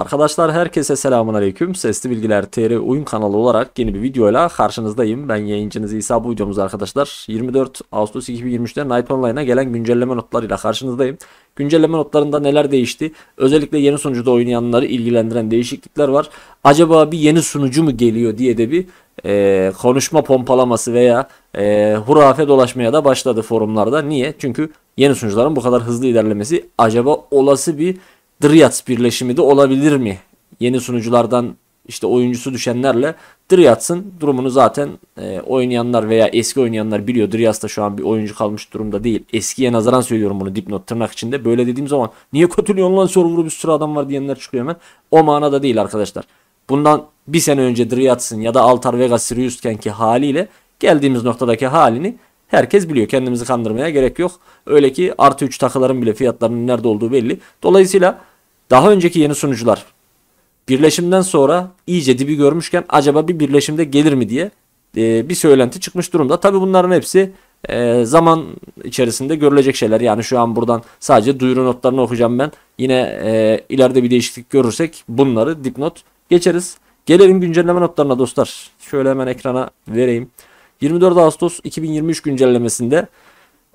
Arkadaşlar herkese selamun aleyküm. Sesli Bilgiler TR Oyun kanalı olarak yeni bir videoyla karşınızdayım. Ben yayıncınız İsa bu arkadaşlar. 24 Ağustos 2023'te Night Online'a gelen güncelleme notlarıyla karşınızdayım. Güncelleme notlarında neler değişti? Özellikle yeni sunucuda oynayanları ilgilendiren değişiklikler var. Acaba bir yeni sunucu mu geliyor diye de bir e, konuşma pompalaması veya e, hurafe dolaşmaya da başladı forumlarda. Niye? Çünkü yeni sunucuların bu kadar hızlı ilerlemesi acaba olası bir Driats birleşimi de olabilir mi? Yeni sunuculardan işte oyuncusu düşenlerle Driats'ın durumunu zaten e, oynayanlar veya eski oynayanlar biliyor. Driats şu an bir oyuncu kalmış durumda değil. Eskiye nazaran söylüyorum bunu dipnot tırnak içinde. Böyle dediğim zaman niye kötülüyorsun lan server'ı bir sürü adam var diyenler çıkıyor hemen. O manada değil arkadaşlar. Bundan bir sene önce Driats'ın ya da Altar Vega Sirius'ken ki haliyle geldiğimiz noktadaki halini herkes biliyor. Kendimizi kandırmaya gerek yok. Öyle ki artı 3 takıların bile fiyatlarının nerede olduğu belli. Dolayısıyla daha önceki yeni sunucular birleşimden sonra iyice dibi görmüşken acaba bir birleşimde gelir mi diye e, bir söylenti çıkmış durumda. Tabi bunların hepsi e, zaman içerisinde görülecek şeyler. Yani şu an buradan sadece duyuru notlarını okuyacağım ben. Yine e, ileride bir değişiklik görürsek bunları dipnot geçeriz. Gelelim güncelleme notlarına dostlar. Şöyle hemen ekrana vereyim. 24 Ağustos 2023 güncellemesinde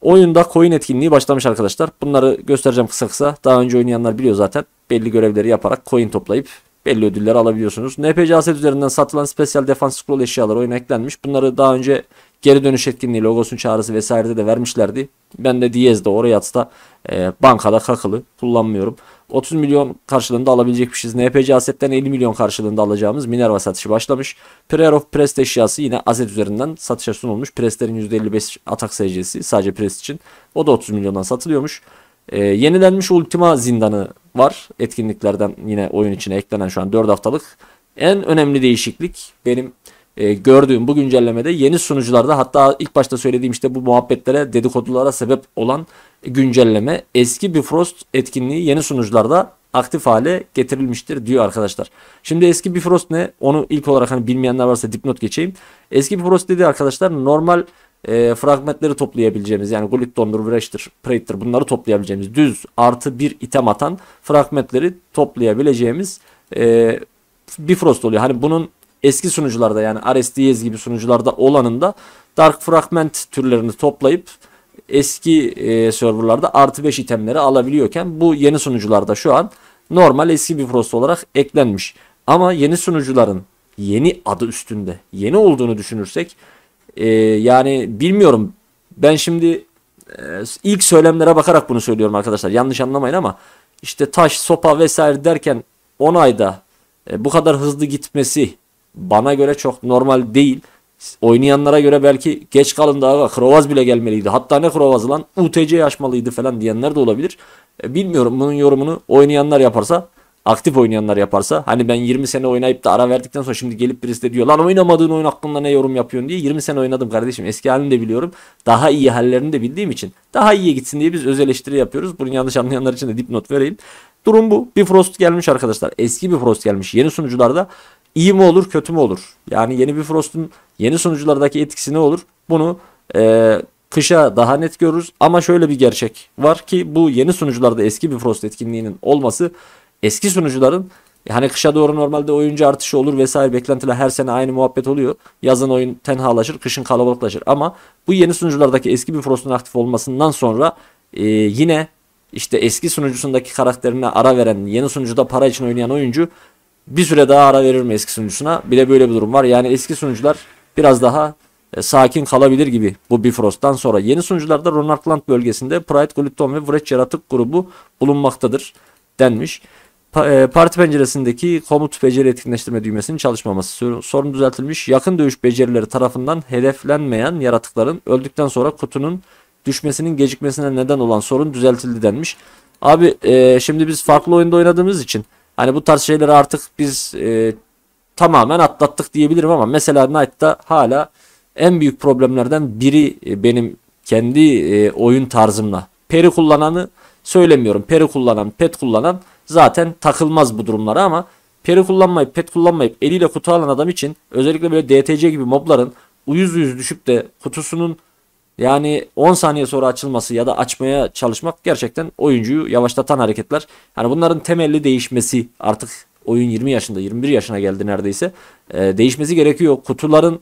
Oyunda coin etkinliği başlamış arkadaşlar. Bunları göstereceğim kısa kısa. Daha önce oynayanlar biliyor zaten. Belli görevleri yaparak coin toplayıp belli ödülleri alabiliyorsunuz. NPC aset üzerinden satılan spesyal defans scroll eşyaları oyuna eklenmiş. Bunları daha önce geri dönüş etkinliği, logosun çağrısı vesairede de vermişlerdi. Ben de Diez'de, Orayat'ta e, bankada kakılı kullanmıyorum. 30 milyon karşılığında alabilecekmişiz. NPC Asset'ten 50 milyon karşılığında alacağımız Minerva satışı başlamış. Prayer of Prest eşyası yine Asset üzerinden satışa sunulmuş. Prestlerin %55 atak seyircisi sadece Prest için. O da 30 milyondan satılıyormuş. E, yenilenmiş Ultima zindanı var. Etkinliklerden yine oyun içine eklenen şu an 4 haftalık. En önemli değişiklik benim e, gördüğüm bu güncellemede yeni sunucularda hatta ilk başta söylediğim işte bu muhabbetlere dedikodulara sebep olan güncelleme eski Bifrost etkinliği yeni sunucularda aktif hale getirilmiştir diyor arkadaşlar. Şimdi eski Bifrost ne? Onu ilk olarak hani bilmeyenler varsa dipnot geçeyim. Eski Bifrost dedi arkadaşlar normal e, fragmentleri toplayabileceğimiz yani Glipton'dur, Vrash'tir, Prate'tir bunları toplayabileceğimiz düz artı bir item atan fragmentleri toplayabileceğimiz e, Bifrost oluyor. Hani bunun eski sunucularda yani RSDS gibi sunucularda olanında Dark Fragment türlerini toplayıp eski e, serverlarda artı 5 itemleri alabiliyorken bu yeni sunucularda şu an normal eski bir prost olarak eklenmiş. Ama yeni sunucuların yeni adı üstünde yeni olduğunu düşünürsek e, yani bilmiyorum ben şimdi e, ilk söylemlere bakarak bunu söylüyorum arkadaşlar yanlış anlamayın ama işte taş sopa vesaire derken 10 ayda e, bu kadar hızlı gitmesi bana göre çok normal değil. Oynayanlara göre belki geç kalın daha Krovaz bile gelmeliydi. Hatta ne Krovaz lan UTC açmalıydı falan diyenler de olabilir. E, bilmiyorum bunun yorumunu oynayanlar yaparsa aktif oynayanlar yaparsa hani ben 20 sene oynayıp da ara verdikten sonra şimdi gelip birisi de diyor lan oynamadığın oyun hakkında ne yorum yapıyorsun diye 20 sene oynadım kardeşim eski halini de biliyorum daha iyi hallerini de bildiğim için daha iyiye gitsin diye biz öz eleştiri yapıyoruz bunu yanlış anlayanlar için de dipnot vereyim durum bu bir Frost gelmiş arkadaşlar eski bir Frost gelmiş yeni sunucularda iyi mi olur kötü mü olur? Yani yeni bir Frost'un yeni sunuculardaki etkisi ne olur? Bunu e, kışa daha net görürüz. Ama şöyle bir gerçek var ki bu yeni sunucularda eski bir Frost etkinliğinin olması eski sunucuların hani kışa doğru normalde oyuncu artışı olur vesaire beklentiler her sene aynı muhabbet oluyor. Yazın oyun tenhalaşır, kışın kalabalıklaşır ama bu yeni sunuculardaki eski bir Frost'un aktif olmasından sonra e, yine işte eski sunucusundaki karakterine ara veren yeni sunucuda para için oynayan oyuncu bir süre daha ara verir mi eski sunucusuna? Bir de böyle bir durum var. Yani eski sunucular biraz daha e, sakin kalabilir gibi bu Bifrost'tan sonra. Yeni sunucularda Ronarkland bölgesinde Pride, Glutton ve Vreç yaratık grubu bulunmaktadır denmiş. Pa, e, parti penceresindeki komut beceri etkinleştirme düğmesinin çalışmaması sorun düzeltilmiş. Yakın dövüş becerileri tarafından hedeflenmeyen yaratıkların öldükten sonra kutunun düşmesinin gecikmesine neden olan sorun düzeltildi denmiş. Abi e, şimdi biz farklı oyunda oynadığımız için Hani bu tarz şeyleri artık biz e, tamamen atlattık diyebilirim ama mesela Knight'ta hala en büyük problemlerden biri e, benim kendi e, oyun tarzımla. Peri kullananı söylemiyorum. Peri kullanan, pet kullanan zaten takılmaz bu durumlara ama peri kullanmayıp pet kullanmayıp eliyle kutu alan adam için özellikle böyle DTC gibi mobların uyuz uyuz düşüp de kutusunun yani 10 saniye sonra açılması ya da açmaya çalışmak gerçekten oyuncuyu yavaşlatan hareketler. Hani bunların temelli değişmesi artık oyun 20 yaşında 21 yaşına geldi neredeyse. E, değişmesi gerekiyor. Kutuların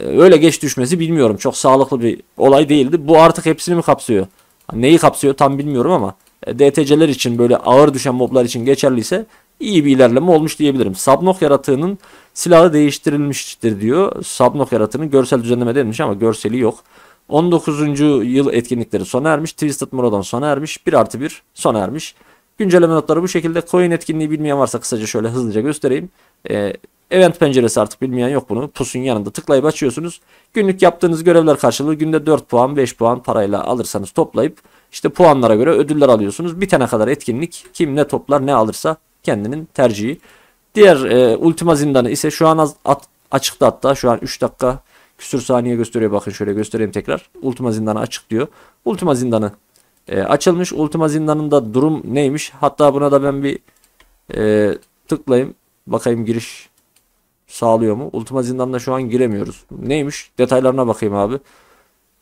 e, öyle geç düşmesi bilmiyorum. Çok sağlıklı bir olay değildi. Bu artık hepsini mi kapsıyor? Hani neyi kapsıyor tam bilmiyorum ama e, DTC'ler için böyle ağır düşen moblar için geçerliyse iyi bir ilerleme olmuş diyebilirim. Sabnok yaratığının silahı değiştirilmiştir diyor. Sabnok yaratığının görsel düzenleme denilmiş ama görseli yok. 19. yıl etkinlikleri sona ermiş. Twisted Moral'dan sona ermiş. 1 artı 1 sona ermiş. Güncelleme notları bu şekilde. Coin etkinliği bilmeyen varsa kısaca şöyle hızlıca göstereyim. Ee, event penceresi artık bilmeyen yok bunu. Pusun yanında tıklayıp açıyorsunuz. Günlük yaptığınız görevler karşılığı günde 4 puan 5 puan parayla alırsanız toplayıp işte puanlara göre ödüller alıyorsunuz. Bitene kadar etkinlik kim ne toplar ne alırsa kendinin tercihi. Diğer e, Ultima Zindanı ise şu an az, at, açıkta hatta şu an 3 dakika küsür saniye gösteriyor. Bakın şöyle göstereyim tekrar. Ultima zindanı açık diyor. Ultima zindanı e, açılmış. Ultima zindanında durum neymiş? Hatta buna da ben bir e, tıklayayım. Bakayım giriş sağlıyor mu? Ultima zindanına şu an giremiyoruz. Neymiş? Detaylarına bakayım abi.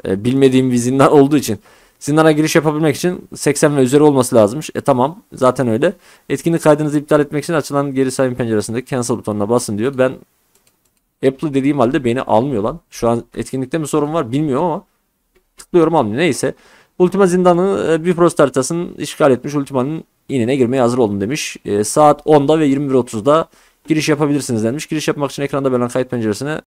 E, bilmediğim bir zindan olduğu için. Zindana giriş yapabilmek için 80 ve üzeri olması lazımmış. E tamam zaten öyle. Etkinlik kaydınızı iptal etmek için açılan geri sayım penceresindeki cancel butonuna basın diyor. Ben Apple dediğim halde beni almıyor lan. Şu an etkinlikte mi sorun var bilmiyorum ama tıklıyorum almıyor. Neyse. Ultima zindanı e, bir prost haritasını işgal etmiş. Ultima'nın inine girmeye hazır oldum demiş. E, saat 10'da ve 21.30'da giriş yapabilirsiniz demiş. Giriş yapmak için ekranda beliren kayıt penceresine